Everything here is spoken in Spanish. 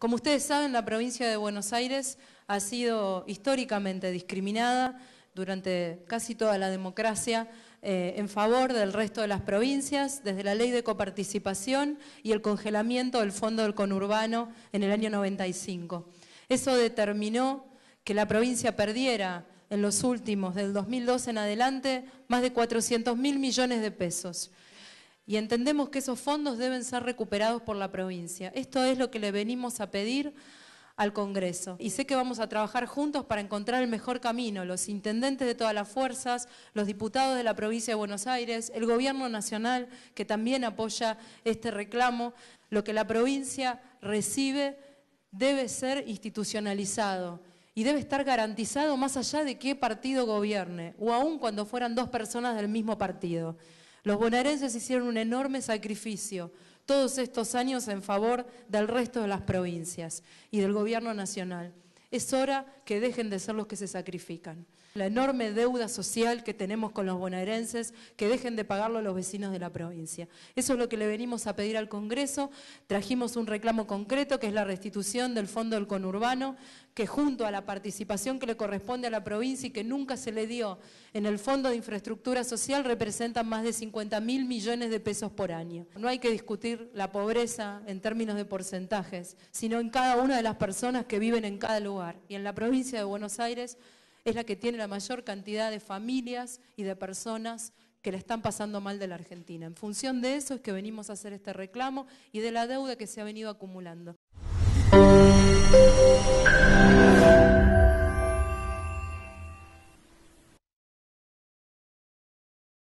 Como ustedes saben, la provincia de Buenos Aires ha sido históricamente discriminada durante casi toda la democracia eh, en favor del resto de las provincias, desde la ley de coparticipación y el congelamiento del fondo del conurbano en el año 95. Eso determinó que la provincia perdiera en los últimos, del 2002 en adelante, más de 400 mil millones de pesos y entendemos que esos fondos deben ser recuperados por la provincia. Esto es lo que le venimos a pedir al Congreso. Y sé que vamos a trabajar juntos para encontrar el mejor camino, los intendentes de todas las fuerzas, los diputados de la provincia de Buenos Aires, el gobierno nacional que también apoya este reclamo. Lo que la provincia recibe debe ser institucionalizado y debe estar garantizado más allá de qué partido gobierne, o aun cuando fueran dos personas del mismo partido. Los bonaerenses hicieron un enorme sacrificio todos estos años en favor del resto de las provincias y del gobierno nacional. Es hora que dejen de ser los que se sacrifican. La enorme deuda social que tenemos con los bonaerenses, que dejen de pagarlo los vecinos de la provincia. Eso es lo que le venimos a pedir al Congreso. Trajimos un reclamo concreto que es la restitución del Fondo del Conurbano, que junto a la participación que le corresponde a la provincia y que nunca se le dio en el Fondo de Infraestructura Social, representa más de 50 mil millones de pesos por año. No hay que discutir la pobreza en términos de porcentajes, sino en cada una de las personas que viven en cada lugar. Y en la provincia de Buenos Aires es la que tiene la mayor cantidad de familias y de personas que le están pasando mal de la Argentina. En función de eso es que venimos a hacer este reclamo y de la deuda que se ha venido acumulando.